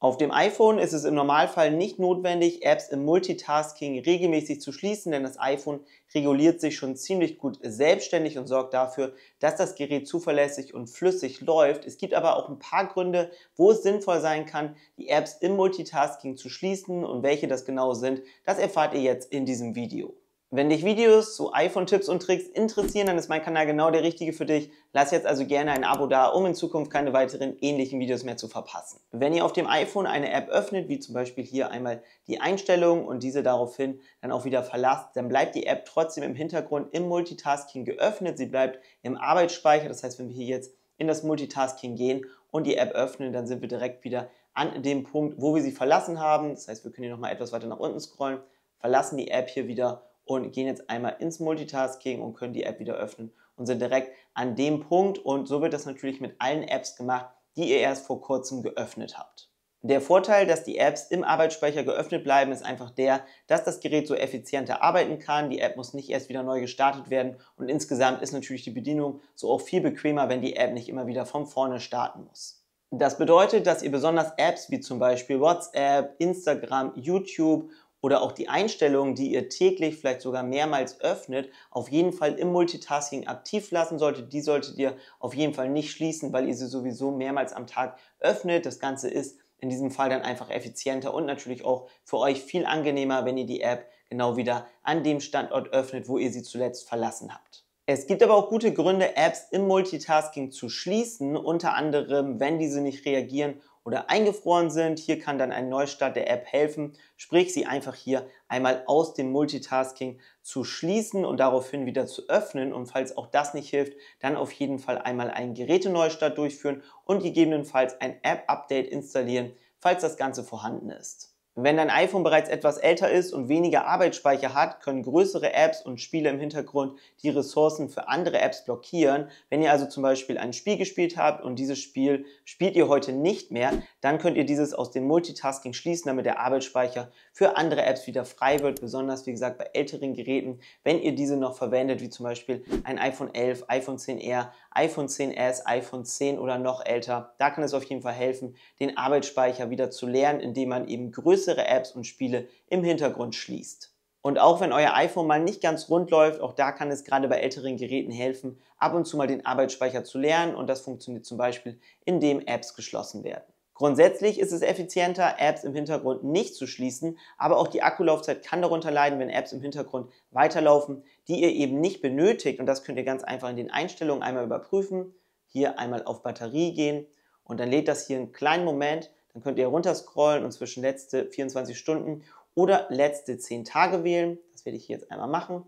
Auf dem iPhone ist es im Normalfall nicht notwendig, Apps im Multitasking regelmäßig zu schließen, denn das iPhone reguliert sich schon ziemlich gut selbstständig und sorgt dafür, dass das Gerät zuverlässig und flüssig läuft. Es gibt aber auch ein paar Gründe, wo es sinnvoll sein kann, die Apps im Multitasking zu schließen und welche das genau sind, das erfahrt ihr jetzt in diesem Video. Wenn dich Videos zu iPhone-Tipps und Tricks interessieren, dann ist mein Kanal genau der richtige für dich. Lass jetzt also gerne ein Abo da, um in Zukunft keine weiteren ähnlichen Videos mehr zu verpassen. Wenn ihr auf dem iPhone eine App öffnet, wie zum Beispiel hier einmal die Einstellungen und diese daraufhin dann auch wieder verlasst, dann bleibt die App trotzdem im Hintergrund im Multitasking geöffnet. Sie bleibt im Arbeitsspeicher. Das heißt, wenn wir hier jetzt in das Multitasking gehen und die App öffnen, dann sind wir direkt wieder an dem Punkt, wo wir sie verlassen haben. Das heißt, wir können hier nochmal etwas weiter nach unten scrollen, verlassen die App hier wieder und gehen jetzt einmal ins Multitasking und können die App wieder öffnen und sind direkt an dem Punkt. Und so wird das natürlich mit allen Apps gemacht, die ihr erst vor kurzem geöffnet habt. Der Vorteil, dass die Apps im Arbeitsspeicher geöffnet bleiben, ist einfach der, dass das Gerät so effizienter arbeiten kann. Die App muss nicht erst wieder neu gestartet werden und insgesamt ist natürlich die Bedienung so auch viel bequemer, wenn die App nicht immer wieder von vorne starten muss. Das bedeutet, dass ihr besonders Apps wie zum Beispiel WhatsApp, Instagram, YouTube oder auch die Einstellungen, die ihr täglich vielleicht sogar mehrmals öffnet, auf jeden Fall im Multitasking aktiv lassen solltet. Die solltet ihr auf jeden Fall nicht schließen, weil ihr sie sowieso mehrmals am Tag öffnet. Das Ganze ist in diesem Fall dann einfach effizienter und natürlich auch für euch viel angenehmer, wenn ihr die App genau wieder an dem Standort öffnet, wo ihr sie zuletzt verlassen habt. Es gibt aber auch gute Gründe, Apps im Multitasking zu schließen, unter anderem, wenn diese nicht reagieren oder eingefroren sind. Hier kann dann ein Neustart der App helfen, sprich sie einfach hier einmal aus dem Multitasking zu schließen und daraufhin wieder zu öffnen. Und falls auch das nicht hilft, dann auf jeden Fall einmal einen Geräteneustart durchführen und gegebenenfalls ein App-Update installieren, falls das Ganze vorhanden ist. Wenn dein iPhone bereits etwas älter ist und weniger Arbeitsspeicher hat, können größere Apps und Spiele im Hintergrund die Ressourcen für andere Apps blockieren. Wenn ihr also zum Beispiel ein Spiel gespielt habt und dieses Spiel spielt ihr heute nicht mehr, dann könnt ihr dieses aus dem Multitasking schließen, damit der Arbeitsspeicher für andere Apps wieder frei wird, besonders wie gesagt bei älteren Geräten, wenn ihr diese noch verwendet, wie zum Beispiel ein iPhone 11, iPhone 10R, iPhone 10S, iPhone 10 oder noch älter. Da kann es auf jeden Fall helfen, den Arbeitsspeicher wieder zu leeren, indem man eben größere Apps und Spiele im Hintergrund schließt. Und auch wenn euer iPhone mal nicht ganz rund läuft, auch da kann es gerade bei älteren Geräten helfen, ab und zu mal den Arbeitsspeicher zu leeren und das funktioniert zum Beispiel, indem Apps geschlossen werden. Grundsätzlich ist es effizienter, Apps im Hintergrund nicht zu schließen, aber auch die Akkulaufzeit kann darunter leiden, wenn Apps im Hintergrund weiterlaufen, die ihr eben nicht benötigt. Und das könnt ihr ganz einfach in den Einstellungen einmal überprüfen. Hier einmal auf Batterie gehen und dann lädt das hier einen kleinen Moment. Dann könnt ihr runterscrollen und zwischen letzte 24 Stunden oder letzte 10 Tage wählen. Das werde ich hier jetzt einmal machen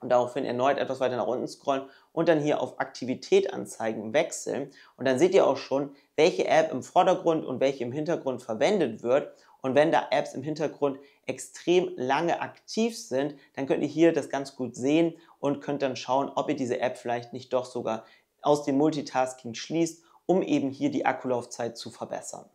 und daraufhin erneut etwas weiter nach unten scrollen und dann hier auf Aktivität anzeigen wechseln. Und dann seht ihr auch schon, welche App im Vordergrund und welche im Hintergrund verwendet wird. Und wenn da Apps im Hintergrund extrem lange aktiv sind, dann könnt ihr hier das ganz gut sehen und könnt dann schauen, ob ihr diese App vielleicht nicht doch sogar aus dem Multitasking schließt, um eben hier die Akkulaufzeit zu verbessern.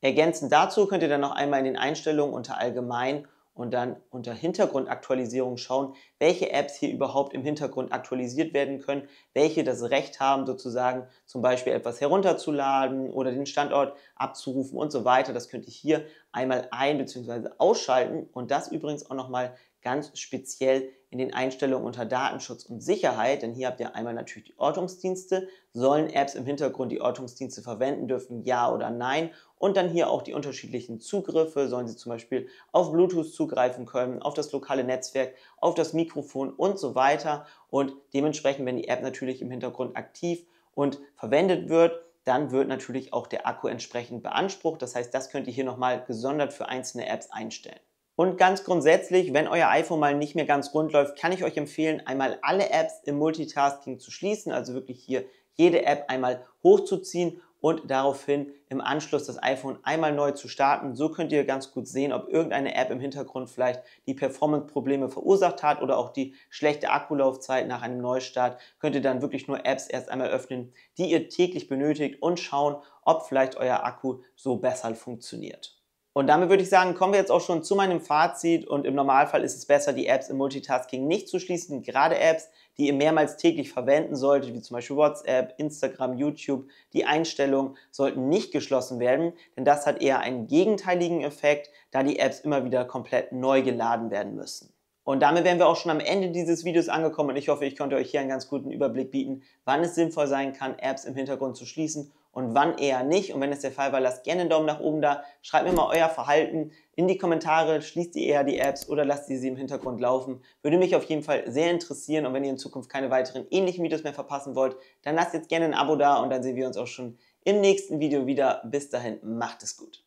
Ergänzend dazu könnt ihr dann noch einmal in den Einstellungen unter Allgemein und dann unter Hintergrundaktualisierung schauen, welche Apps hier überhaupt im Hintergrund aktualisiert werden können, welche das Recht haben, sozusagen zum Beispiel etwas herunterzuladen oder den Standort abzurufen und so weiter. Das könnt ihr hier einmal ein- bzw. ausschalten und das übrigens auch nochmal ganz speziell in den Einstellungen unter Datenschutz und Sicherheit, denn hier habt ihr einmal natürlich die Ortungsdienste, sollen Apps im Hintergrund die Ortungsdienste verwenden dürfen, ja oder nein und dann hier auch die unterschiedlichen Zugriffe, sollen sie zum Beispiel auf Bluetooth zugreifen können, auf das lokale Netzwerk, auf das Mikrofon und so weiter und dementsprechend, wenn die App natürlich im Hintergrund aktiv und verwendet wird, dann wird natürlich auch der Akku entsprechend beansprucht. Das heißt, das könnt ihr hier nochmal gesondert für einzelne Apps einstellen. Und ganz grundsätzlich, wenn euer iPhone mal nicht mehr ganz rund läuft, kann ich euch empfehlen, einmal alle Apps im Multitasking zu schließen, also wirklich hier jede App einmal hochzuziehen und daraufhin im Anschluss das iPhone einmal neu zu starten. So könnt ihr ganz gut sehen, ob irgendeine App im Hintergrund vielleicht die Performance-Probleme verursacht hat oder auch die schlechte Akkulaufzeit nach einem Neustart. Könnt ihr dann wirklich nur Apps erst einmal öffnen, die ihr täglich benötigt und schauen, ob vielleicht euer Akku so besser funktioniert. Und damit würde ich sagen, kommen wir jetzt auch schon zu meinem Fazit und im Normalfall ist es besser, die Apps im Multitasking nicht zu schließen, gerade Apps, die ihr mehrmals täglich verwenden solltet, wie zum Beispiel WhatsApp, Instagram, YouTube. Die Einstellungen sollten nicht geschlossen werden, denn das hat eher einen gegenteiligen Effekt, da die Apps immer wieder komplett neu geladen werden müssen. Und damit wären wir auch schon am Ende dieses Videos angekommen und ich hoffe, ich konnte euch hier einen ganz guten Überblick bieten, wann es sinnvoll sein kann, Apps im Hintergrund zu schließen und wann eher nicht. Und wenn es der Fall war, lasst gerne einen Daumen nach oben da. Schreibt mir mal euer Verhalten in die Kommentare. Schließt ihr eher die Apps oder lasst ihr sie im Hintergrund laufen? Würde mich auf jeden Fall sehr interessieren. Und wenn ihr in Zukunft keine weiteren ähnlichen Videos mehr verpassen wollt, dann lasst jetzt gerne ein Abo da und dann sehen wir uns auch schon im nächsten Video wieder. Bis dahin, macht es gut.